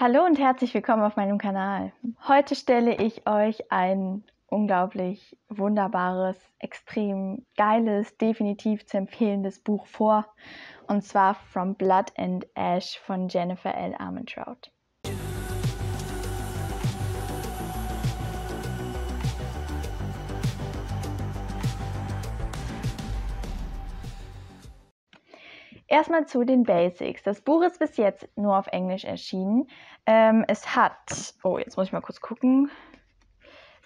Hallo und herzlich willkommen auf meinem Kanal. Heute stelle ich euch ein unglaublich wunderbares, extrem geiles, definitiv zu empfehlendes Buch vor. Und zwar From Blood and Ash von Jennifer L. Armentrout. Erstmal zu den Basics. Das Buch ist bis jetzt nur auf Englisch erschienen. Ähm, es hat, oh, jetzt muss ich mal kurz gucken,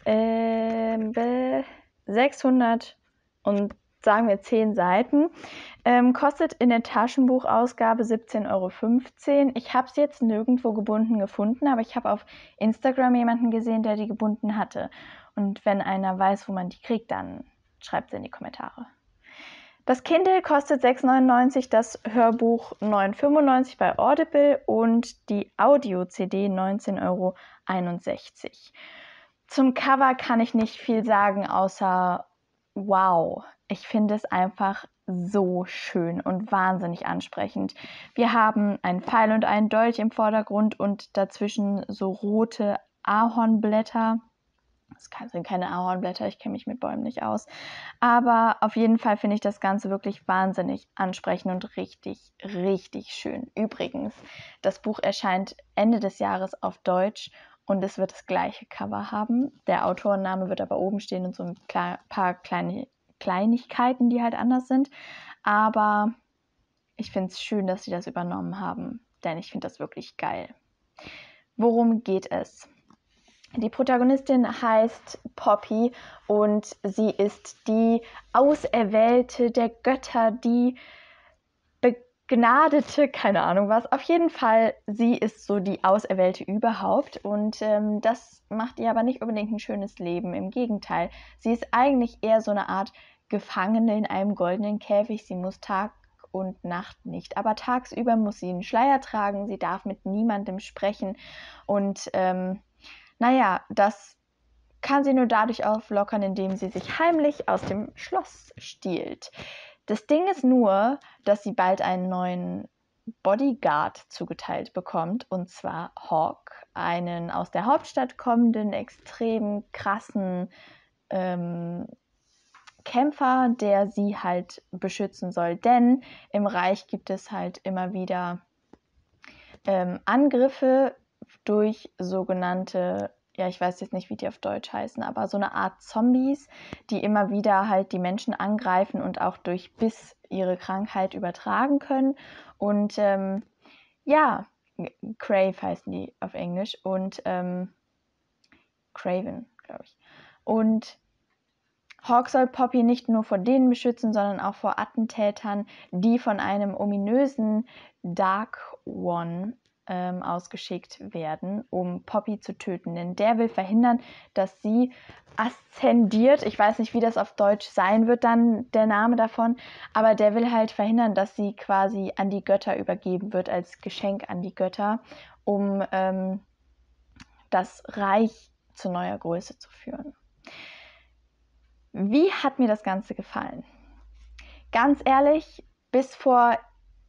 ähm, 600 und sagen wir 10 Seiten. Ähm, kostet in der Taschenbuchausgabe 17,15 Euro. Ich habe es jetzt nirgendwo gebunden gefunden, aber ich habe auf Instagram jemanden gesehen, der die gebunden hatte. Und wenn einer weiß, wo man die kriegt, dann schreibt es in die Kommentare. Das Kindle kostet 6,99, das Hörbuch 9,95 bei Audible und die Audio-CD 19,61 Euro. Zum Cover kann ich nicht viel sagen, außer wow. Ich finde es einfach so schön und wahnsinnig ansprechend. Wir haben einen Pfeil und einen Dolch im Vordergrund und dazwischen so rote Ahornblätter es sind keine Ahornblätter, ich kenne mich mit Bäumen nicht aus. Aber auf jeden Fall finde ich das Ganze wirklich wahnsinnig ansprechend und richtig, richtig schön. Übrigens, das Buch erscheint Ende des Jahres auf Deutsch und es wird das gleiche Cover haben. Der Autorenname wird aber oben stehen und so ein paar kleine Kleinigkeiten, die halt anders sind. Aber ich finde es schön, dass sie das übernommen haben, denn ich finde das wirklich geil. Worum geht es? Die Protagonistin heißt Poppy und sie ist die Auserwählte der Götter, die begnadete, keine Ahnung was. Auf jeden Fall, sie ist so die Auserwählte überhaupt und ähm, das macht ihr aber nicht unbedingt ein schönes Leben. Im Gegenteil, sie ist eigentlich eher so eine Art Gefangene in einem goldenen Käfig. Sie muss Tag und Nacht nicht. Aber tagsüber muss sie einen Schleier tragen, sie darf mit niemandem sprechen und ähm, naja, das kann sie nur dadurch auflockern, indem sie sich heimlich aus dem Schloss stiehlt. Das Ding ist nur, dass sie bald einen neuen Bodyguard zugeteilt bekommt, und zwar Hawk, einen aus der Hauptstadt kommenden, extrem krassen ähm, Kämpfer, der sie halt beschützen soll. Denn im Reich gibt es halt immer wieder ähm, Angriffe durch sogenannte, ja, ich weiß jetzt nicht, wie die auf Deutsch heißen, aber so eine Art Zombies, die immer wieder halt die Menschen angreifen und auch durch Biss ihre Krankheit übertragen können. Und ähm, ja, Crave heißen die auf Englisch und ähm, Craven, glaube ich. Und Hawk soll Poppy nicht nur vor denen beschützen, sondern auch vor Attentätern, die von einem ominösen Dark One ähm, ausgeschickt werden, um Poppy zu töten. Denn der will verhindern, dass sie aszendiert. Ich weiß nicht, wie das auf Deutsch sein wird, dann der Name davon. Aber der will halt verhindern, dass sie quasi an die Götter übergeben wird, als Geschenk an die Götter, um ähm, das Reich zu neuer Größe zu führen. Wie hat mir das Ganze gefallen? Ganz ehrlich, bis vor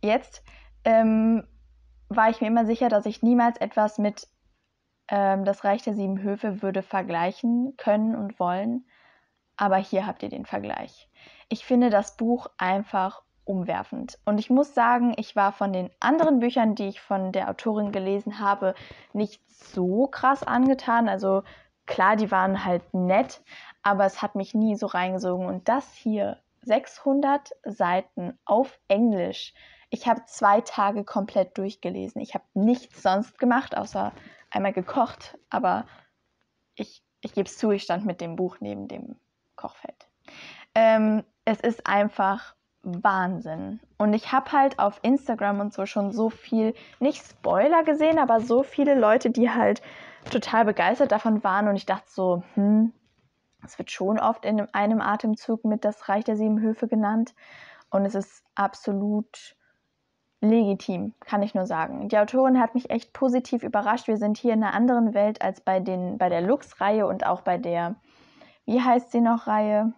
jetzt ähm, war ich mir immer sicher, dass ich niemals etwas mit ähm, Das Reich der Sieben Höfe würde vergleichen können und wollen. Aber hier habt ihr den Vergleich. Ich finde das Buch einfach umwerfend. Und ich muss sagen, ich war von den anderen Büchern, die ich von der Autorin gelesen habe, nicht so krass angetan. Also klar, die waren halt nett, aber es hat mich nie so reingesogen. Und das hier, 600 Seiten auf Englisch, ich habe zwei Tage komplett durchgelesen. Ich habe nichts sonst gemacht, außer einmal gekocht, aber ich, ich gebe es zu, ich stand mit dem Buch neben dem Kochfeld. Ähm, es ist einfach Wahnsinn. Und ich habe halt auf Instagram und so schon so viel, nicht Spoiler gesehen, aber so viele Leute, die halt total begeistert davon waren. Und ich dachte so, hm, es wird schon oft in einem Atemzug mit das Reich der Sieben Höfe genannt. Und es ist absolut legitim, kann ich nur sagen. Die Autorin hat mich echt positiv überrascht. Wir sind hier in einer anderen Welt als bei, den, bei der Lux-Reihe und auch bei der, wie heißt sie noch, Reihe?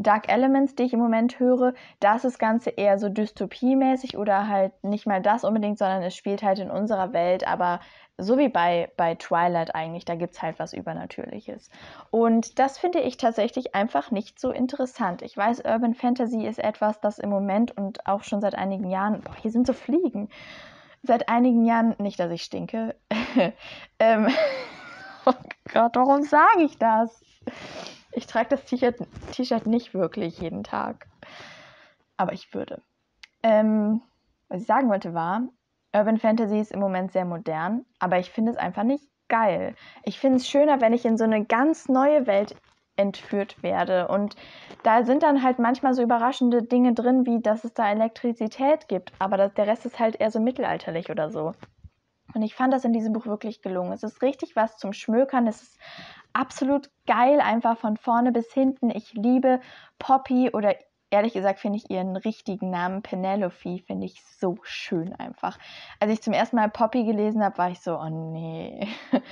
Dark Elements, die ich im Moment höre, da ist das Ganze eher so dystopiemäßig oder halt nicht mal das unbedingt, sondern es spielt halt in unserer Welt, aber so wie bei, bei Twilight eigentlich, da gibt es halt was Übernatürliches. Und das finde ich tatsächlich einfach nicht so interessant. Ich weiß, Urban Fantasy ist etwas, das im Moment und auch schon seit einigen Jahren, boah, hier sind so Fliegen, seit einigen Jahren, nicht, dass ich stinke, ähm, oh Gott, warum sage ich das? Ich trage das T-Shirt nicht wirklich jeden Tag. Aber ich würde. Ähm, was ich sagen wollte war, Urban Fantasy ist im Moment sehr modern, aber ich finde es einfach nicht geil. Ich finde es schöner, wenn ich in so eine ganz neue Welt entführt werde. Und da sind dann halt manchmal so überraschende Dinge drin, wie dass es da Elektrizität gibt, aber das, der Rest ist halt eher so mittelalterlich oder so. Und ich fand das in diesem Buch wirklich gelungen. Es ist richtig was zum Schmökern, es ist absolut geil, einfach von vorne bis hinten. Ich liebe Poppy oder ehrlich gesagt finde ich ihren richtigen Namen Penelope, finde ich so schön einfach. Als ich zum ersten Mal Poppy gelesen habe, war ich so, oh nee.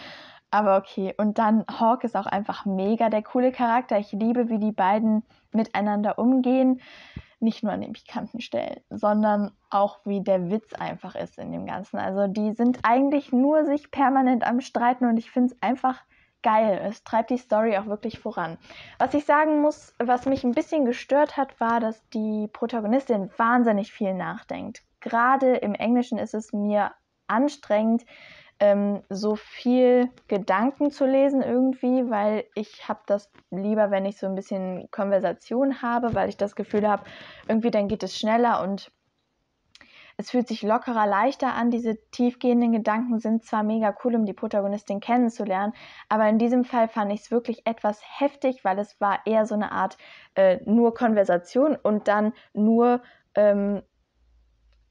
Aber okay, und dann Hawk ist auch einfach mega der coole Charakter. Ich liebe, wie die beiden miteinander umgehen. Nicht nur an den pikanten Stellen, sondern auch wie der Witz einfach ist in dem Ganzen. Also die sind eigentlich nur sich permanent am Streiten und ich finde es einfach geil. Es treibt die Story auch wirklich voran. Was ich sagen muss, was mich ein bisschen gestört hat, war, dass die Protagonistin wahnsinnig viel nachdenkt. Gerade im Englischen ist es mir anstrengend, ähm, so viel Gedanken zu lesen irgendwie, weil ich habe das lieber, wenn ich so ein bisschen Konversation habe, weil ich das Gefühl habe, irgendwie dann geht es schneller und es fühlt sich lockerer, leichter an. Diese tiefgehenden Gedanken sind zwar mega cool, um die Protagonistin kennenzulernen, aber in diesem Fall fand ich es wirklich etwas heftig, weil es war eher so eine Art äh, nur Konversation und dann nur, ähm,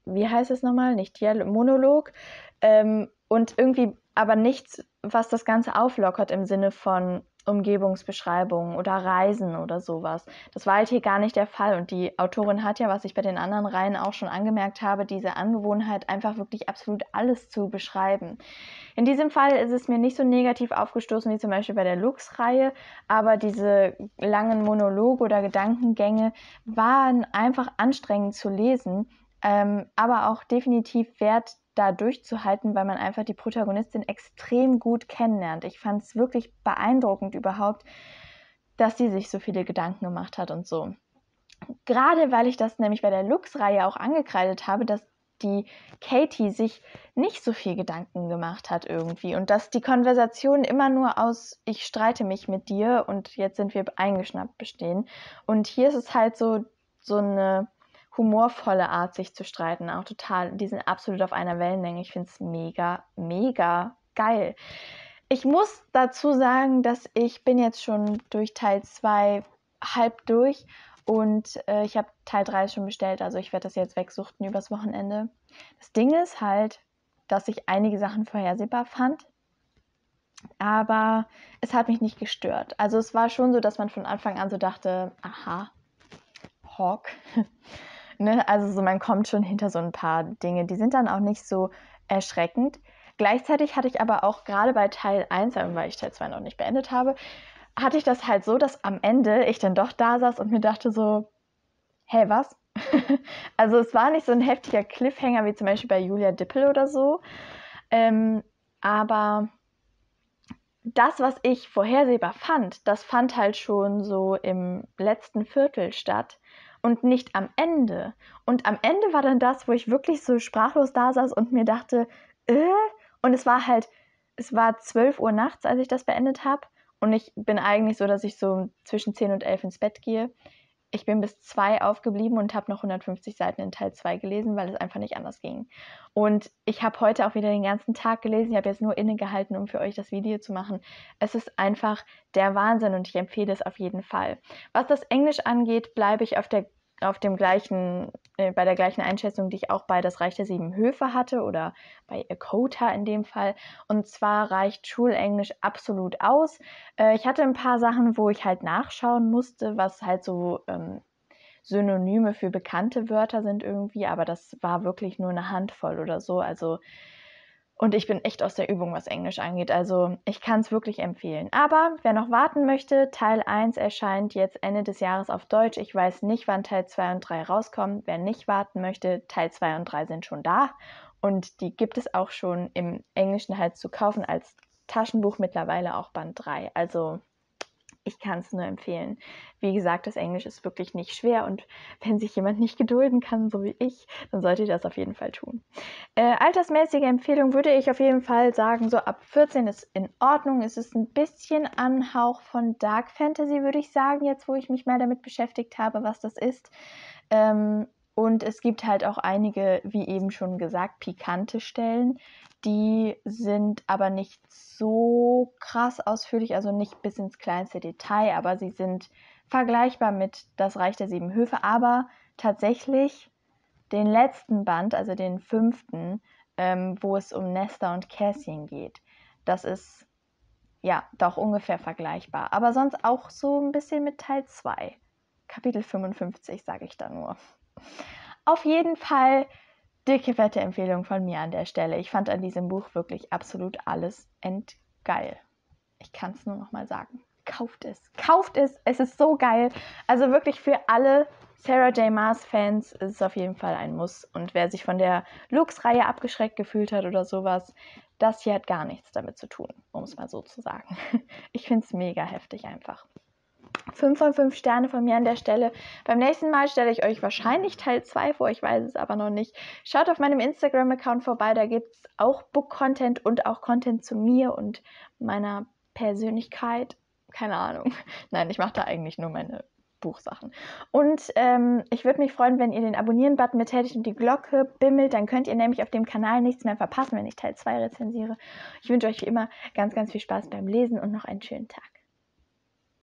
wie heißt es nochmal, nicht Dialog, Monolog ähm, und irgendwie aber nichts, was das Ganze auflockert im Sinne von Umgebungsbeschreibungen oder Reisen oder sowas. Das war halt hier gar nicht der Fall. Und die Autorin hat ja, was ich bei den anderen Reihen auch schon angemerkt habe, diese Angewohnheit, einfach wirklich absolut alles zu beschreiben. In diesem Fall ist es mir nicht so negativ aufgestoßen wie zum Beispiel bei der Lux-Reihe, aber diese langen Monologe oder Gedankengänge waren einfach anstrengend zu lesen, ähm, aber auch definitiv wert, da durchzuhalten, weil man einfach die Protagonistin extrem gut kennenlernt. Ich fand es wirklich beeindruckend überhaupt, dass sie sich so viele Gedanken gemacht hat und so. Gerade weil ich das nämlich bei der Lux-Reihe auch angekreidet habe, dass die Katie sich nicht so viel Gedanken gemacht hat irgendwie und dass die Konversation immer nur aus ich streite mich mit dir und jetzt sind wir eingeschnappt bestehen und hier ist es halt so so eine humorvolle Art, sich zu streiten. Auch total, die sind absolut auf einer Wellenlänge. Ich finde es mega, mega geil. Ich muss dazu sagen, dass ich bin jetzt schon durch Teil 2 halb durch und äh, ich habe Teil 3 schon bestellt, also ich werde das jetzt wegsuchten übers Wochenende. Das Ding ist halt, dass ich einige Sachen vorhersehbar fand, aber es hat mich nicht gestört. Also es war schon so, dass man von Anfang an so dachte, aha, Hawk. Ne? Also so, man kommt schon hinter so ein paar Dinge. Die sind dann auch nicht so erschreckend. Gleichzeitig hatte ich aber auch gerade bei Teil 1, weil ich Teil 2 noch nicht beendet habe, hatte ich das halt so, dass am Ende ich dann doch da saß und mir dachte so, hey, was? also es war nicht so ein heftiger Cliffhanger wie zum Beispiel bei Julia Dippel oder so. Ähm, aber das, was ich vorhersehbar fand, das fand halt schon so im letzten Viertel statt und nicht am Ende. Und am Ende war dann das, wo ich wirklich so sprachlos da saß und mir dachte, äh? und es war halt, es war 12 Uhr nachts, als ich das beendet habe. Und ich bin eigentlich so, dass ich so zwischen 10 und 11 ins Bett gehe. Ich bin bis 2 aufgeblieben und habe noch 150 Seiten in Teil 2 gelesen, weil es einfach nicht anders ging. Und ich habe heute auch wieder den ganzen Tag gelesen. Ich habe jetzt nur innegehalten, um für euch das Video zu machen. Es ist einfach der Wahnsinn und ich empfehle es auf jeden Fall. Was das Englisch angeht, bleibe ich auf der auf dem gleichen, äh, bei der gleichen Einschätzung, die ich auch bei Das Reich der Sieben Höfe hatte oder bei Akota in dem Fall. Und zwar reicht Schulenglisch absolut aus. Äh, ich hatte ein paar Sachen, wo ich halt nachschauen musste, was halt so ähm, Synonyme für bekannte Wörter sind irgendwie, aber das war wirklich nur eine Handvoll oder so. Also und ich bin echt aus der Übung, was Englisch angeht. Also ich kann es wirklich empfehlen. Aber wer noch warten möchte, Teil 1 erscheint jetzt Ende des Jahres auf Deutsch. Ich weiß nicht, wann Teil 2 und 3 rauskommen. Wer nicht warten möchte, Teil 2 und 3 sind schon da. Und die gibt es auch schon im Englischen halt zu kaufen als Taschenbuch mittlerweile auch Band 3. Also ich kann es nur empfehlen. Wie gesagt, das Englisch ist wirklich nicht schwer und wenn sich jemand nicht gedulden kann, so wie ich, dann sollte ihr das auf jeden Fall tun. Äh, altersmäßige Empfehlung würde ich auf jeden Fall sagen, so ab 14 ist in Ordnung. Es ist ein bisschen Anhauch von Dark Fantasy, würde ich sagen, jetzt wo ich mich mehr damit beschäftigt habe, was das ist. Ähm, und es gibt halt auch einige, wie eben schon gesagt, pikante Stellen. Die sind aber nicht so krass ausführlich, also nicht bis ins kleinste Detail, aber sie sind vergleichbar mit Das Reich der Sieben Höfe. Aber tatsächlich den letzten Band, also den fünften, ähm, wo es um Nesta und Cassian geht, das ist ja doch ungefähr vergleichbar. Aber sonst auch so ein bisschen mit Teil 2. Kapitel 55, sage ich da nur. Auf jeden Fall dicke, fette Empfehlung von mir an der Stelle. Ich fand an diesem Buch wirklich absolut alles entgeil. Ich kann es nur noch mal sagen. Kauft es. Kauft es. Es ist so geil. Also wirklich für alle Sarah J. Maas Fans ist es auf jeden Fall ein Muss. Und wer sich von der Lux-Reihe abgeschreckt gefühlt hat oder sowas, das hier hat gar nichts damit zu tun, um es mal so zu sagen. Ich finde es mega heftig einfach. 5 von 5 Sterne von mir an der Stelle. Beim nächsten Mal stelle ich euch wahrscheinlich Teil 2 vor, ich weiß es aber noch nicht. Schaut auf meinem Instagram-Account vorbei, da gibt es auch Book-Content und auch Content zu mir und meiner Persönlichkeit. Keine Ahnung. Nein, ich mache da eigentlich nur meine Buchsachen. Und ähm, ich würde mich freuen, wenn ihr den Abonnieren-Button betätigt und die Glocke bimmelt. Dann könnt ihr nämlich auf dem Kanal nichts mehr verpassen, wenn ich Teil 2 rezensiere. Ich wünsche euch wie immer ganz, ganz viel Spaß beim Lesen und noch einen schönen Tag.